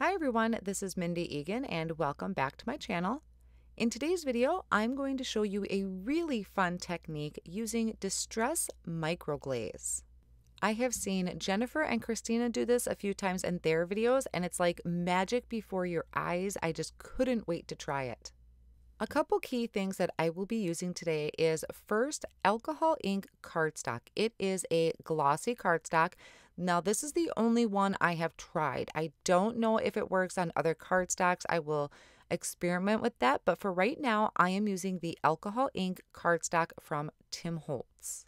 Hi everyone, this is Mindy Egan and welcome back to my channel. In today's video, I'm going to show you a really fun technique using Distress Microglaze. I have seen Jennifer and Christina do this a few times in their videos and it's like magic before your eyes. I just couldn't wait to try it. A couple key things that I will be using today is first, alcohol ink cardstock. It is a glossy cardstock now, this is the only one I have tried. I don't know if it works on other cardstocks. I will experiment with that, but for right now, I am using the alcohol ink cardstock from Tim Holtz.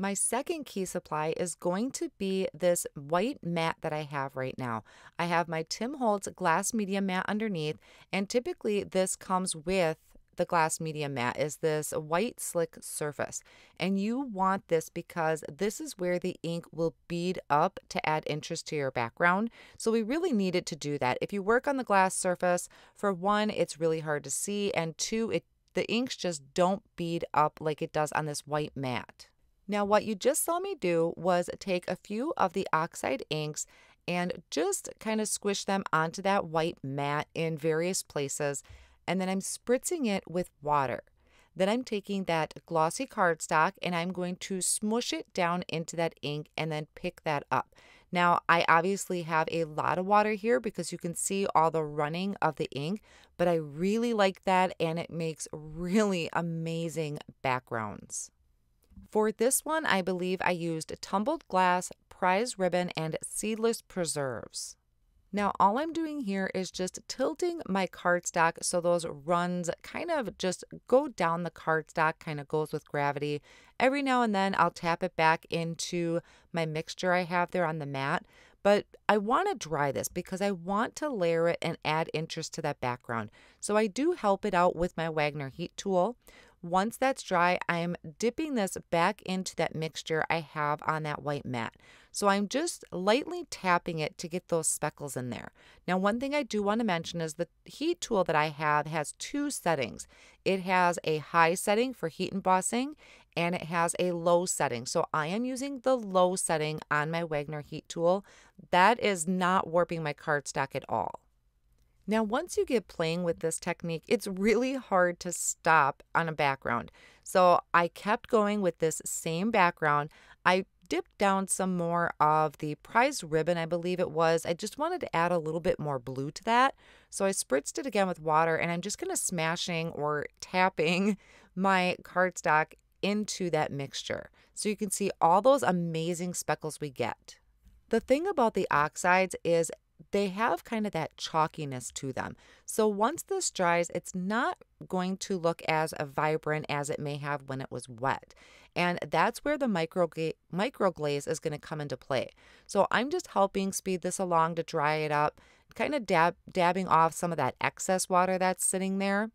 My second key supply is going to be this white mat that I have right now. I have my Tim Holtz glass media mat underneath, and typically this comes with the glass media mat is this white slick surface. And you want this because this is where the ink will bead up to add interest to your background. So we really need it to do that. If you work on the glass surface, for one, it's really hard to see, and two, it the inks just don't bead up like it does on this white mat. Now, what you just saw me do was take a few of the oxide inks and just kind of squish them onto that white mat in various places and then I'm spritzing it with water. Then I'm taking that glossy cardstock and I'm going to smush it down into that ink and then pick that up. Now, I obviously have a lot of water here because you can see all the running of the ink, but I really like that and it makes really amazing backgrounds. For this one, I believe I used tumbled glass, prize ribbon, and seedless preserves. Now, all I'm doing here is just tilting my cardstock so those runs kind of just go down the cardstock, kind of goes with gravity. Every now and then, I'll tap it back into my mixture I have there on the mat, but I want to dry this because I want to layer it and add interest to that background. So I do help it out with my Wagner heat tool, once that's dry, I am dipping this back into that mixture I have on that white mat. So I'm just lightly tapping it to get those speckles in there. Now, one thing I do want to mention is the heat tool that I have has two settings. It has a high setting for heat embossing and it has a low setting. So I am using the low setting on my Wagner heat tool. That is not warping my cardstock at all. Now, once you get playing with this technique, it's really hard to stop on a background. So I kept going with this same background. I dipped down some more of the prize ribbon, I believe it was. I just wanted to add a little bit more blue to that. So I spritzed it again with water and I'm just going to smashing or tapping my cardstock into that mixture. So you can see all those amazing speckles we get. The thing about the oxides is they have kind of that chalkiness to them. So once this dries, it's not going to look as vibrant as it may have when it was wet. And that's where the microglaze micro is going to come into play. So I'm just helping speed this along to dry it up, kind of dab dabbing off some of that excess water that's sitting there.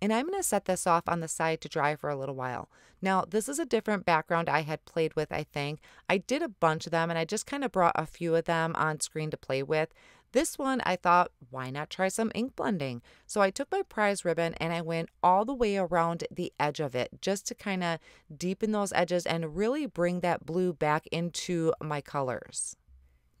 And I'm going to set this off on the side to dry for a little while. Now, this is a different background I had played with, I think. I did a bunch of them and I just kind of brought a few of them on screen to play with. This one, I thought, why not try some ink blending? So I took my prize ribbon and I went all the way around the edge of it just to kind of deepen those edges and really bring that blue back into my colors.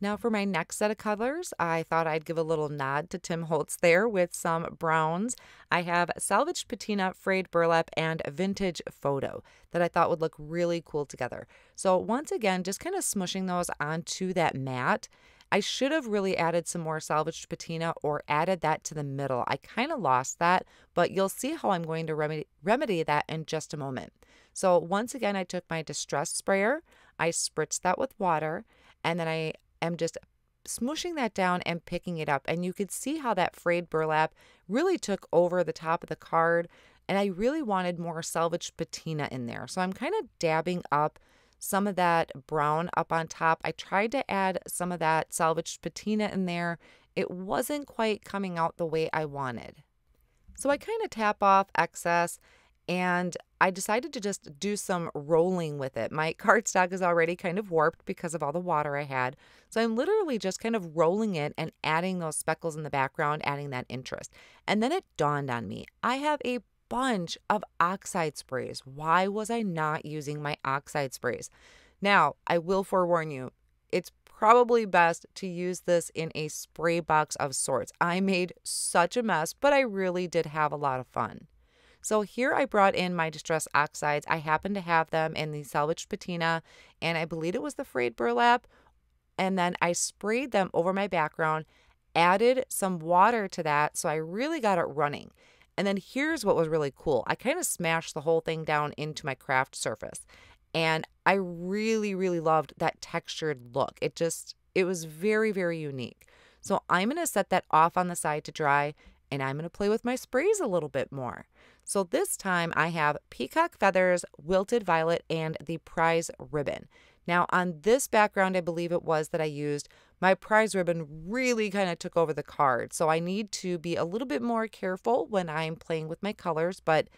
Now for my next set of colors, I thought I'd give a little nod to Tim Holtz there with some browns. I have salvaged patina, frayed burlap, and vintage photo that I thought would look really cool together. So once again, just kind of smushing those onto that mat. I should have really added some more salvaged patina or added that to the middle. I kind of lost that, but you'll see how I'm going to remedy, remedy that in just a moment. So once again, I took my distress sprayer, I spritzed that with water, and then I am just smooshing that down and picking it up. And you could see how that frayed burlap really took over the top of the card. And I really wanted more salvaged patina in there. So I'm kind of dabbing up some of that brown up on top. I tried to add some of that salvaged patina in there. It wasn't quite coming out the way I wanted. So I kind of tap off excess and I decided to just do some rolling with it. My cardstock is already kind of warped because of all the water I had. So I'm literally just kind of rolling it and adding those speckles in the background, adding that interest. And then it dawned on me I have a bunch of oxide sprays. Why was I not using my oxide sprays? Now, I will forewarn you, it's probably best to use this in a spray box of sorts. I made such a mess, but I really did have a lot of fun. So here I brought in my distress oxides. I happen to have them in the salvaged patina, and I believe it was the frayed burlap. And then I sprayed them over my background, added some water to that, so I really got it running. And then here's what was really cool. I kind of smashed the whole thing down into my craft surface. And I really, really loved that textured look. It just, it was very, very unique. So I'm going to set that off on the side to dry and I'm going to play with my sprays a little bit more. So this time I have peacock feathers, wilted violet, and the prize ribbon. Now on this background, I believe it was that I used my prize ribbon really kind of took over the card. So I need to be a little bit more careful when I'm playing with my colors, but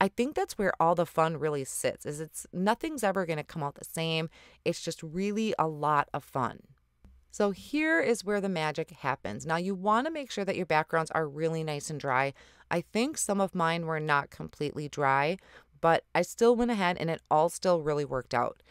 I think that's where all the fun really sits is it's nothing's ever going to come out the same. It's just really a lot of fun. So here is where the magic happens. Now you want to make sure that your backgrounds are really nice and dry. I think some of mine were not completely dry, but I still went ahead and it all still really worked out.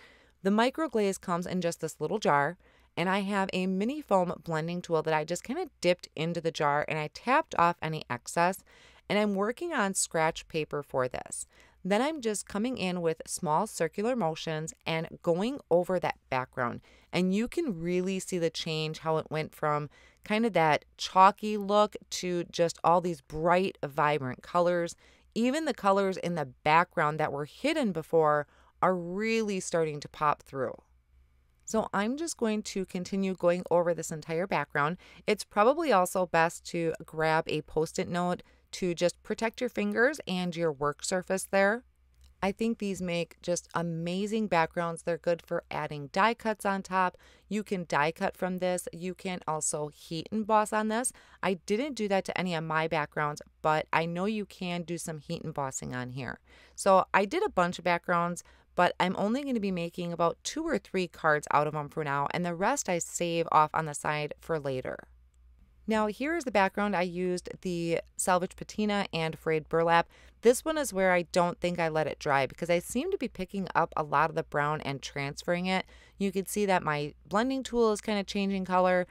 The micro glaze comes in just this little jar and I have a mini foam blending tool that I just kind of dipped into the jar and I tapped off any excess and I'm working on scratch paper for this. Then I'm just coming in with small circular motions and going over that background. And you can really see the change, how it went from kind of that chalky look to just all these bright, vibrant colors. Even the colors in the background that were hidden before are really starting to pop through. So I'm just going to continue going over this entire background. It's probably also best to grab a post-it note, to just protect your fingers and your work surface there. I think these make just amazing backgrounds. They're good for adding die cuts on top. You can die cut from this. You can also heat emboss on this. I didn't do that to any of my backgrounds, but I know you can do some heat embossing on here. So I did a bunch of backgrounds, but I'm only going to be making about two or three cards out of them for now, and the rest I save off on the side for later. Now here is the background. I used the Salvage Patina and Frayed Burlap. This one is where I don't think I let it dry because I seem to be picking up a lot of the brown and transferring it. You can see that my blending tool is kind of changing color.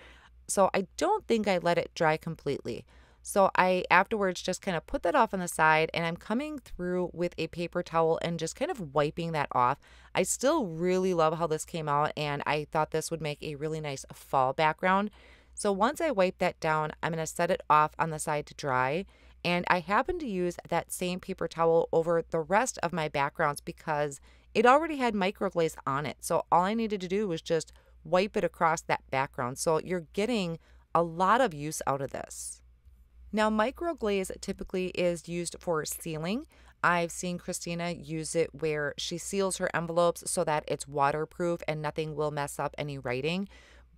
So I don't think I let it dry completely. So I afterwards just kind of put that off on the side and I'm coming through with a paper towel and just kind of wiping that off. I still really love how this came out and I thought this would make a really nice fall background. So once I wipe that down, I'm going to set it off on the side to dry. And I happen to use that same paper towel over the rest of my backgrounds because it already had microglaze on it. So all I needed to do was just wipe it across that background. So you're getting a lot of use out of this. Now, microglaze typically is used for sealing. I've seen Christina use it where she seals her envelopes so that it's waterproof and nothing will mess up any writing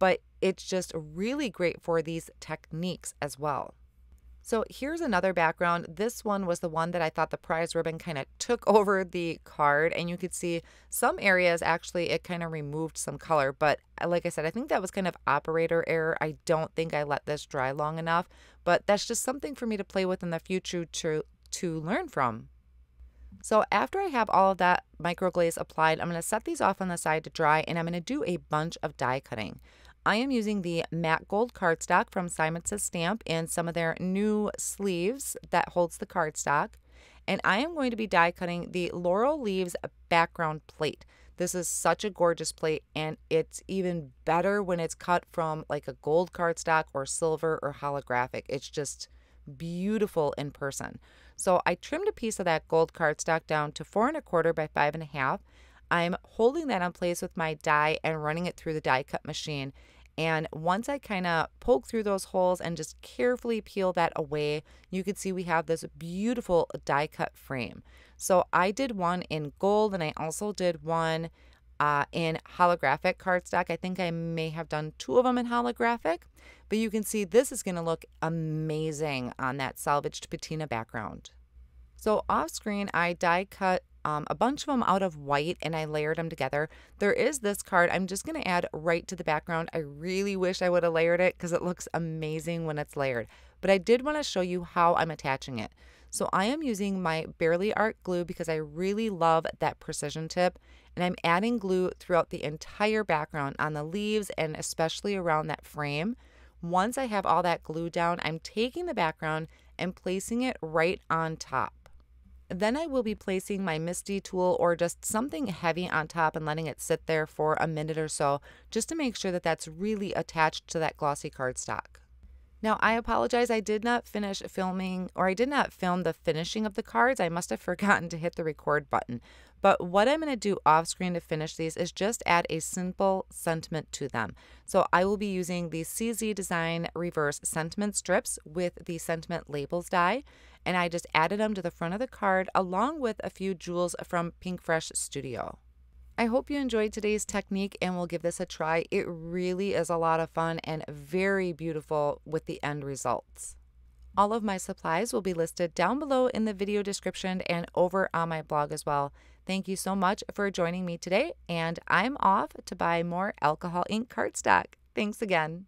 but it's just really great for these techniques as well. So here's another background. This one was the one that I thought the prize ribbon kind of took over the card, and you could see some areas actually it kind of removed some color. But uh, like I said, I think that was kind of operator error. I don't think I let this dry long enough, but that's just something for me to play with in the future to to learn from. So after I have all of that microglaze applied, I'm going to set these off on the side to dry and I'm going to do a bunch of die cutting. I am using the matte gold cardstock from Simon Says Stamp and some of their new sleeves that holds the cardstock. And I am going to be die cutting the Laurel Leaves background plate. This is such a gorgeous plate and it's even better when it's cut from like a gold cardstock or silver or holographic. It's just beautiful in person. So I trimmed a piece of that gold cardstock down to four and a quarter by five and a half. I'm holding that on place with my die and running it through the die cut machine and once I kind of poke through those holes and just carefully peel that away, you can see we have this beautiful die cut frame. So I did one in gold and I also did one uh, in holographic cardstock. I think I may have done two of them in holographic, but you can see this is going to look amazing on that salvaged patina background. So off screen, I die cut um, a bunch of them out of white and I layered them together. There is this card I'm just going to add right to the background. I really wish I would have layered it because it looks amazing when it's layered. But I did want to show you how I'm attaching it. So I am using my Barely Art glue because I really love that precision tip. And I'm adding glue throughout the entire background on the leaves and especially around that frame. Once I have all that glue down, I'm taking the background and placing it right on top. Then I will be placing my Misty tool or just something heavy on top and letting it sit there for a minute or so just to make sure that that's really attached to that glossy cardstock. Now, I apologize, I did not finish filming, or I did not film the finishing of the cards. I must have forgotten to hit the record button. But what I'm going to do off screen to finish these is just add a simple sentiment to them. So I will be using the CZ Design Reverse Sentiment Strips with the Sentiment Labels die and I just added them to the front of the card along with a few jewels from Pink Fresh Studio. I hope you enjoyed today's technique and will give this a try. It really is a lot of fun and very beautiful with the end results. All of my supplies will be listed down below in the video description and over on my blog as well. Thank you so much for joining me today, and I'm off to buy more alcohol ink cardstock. Thanks again.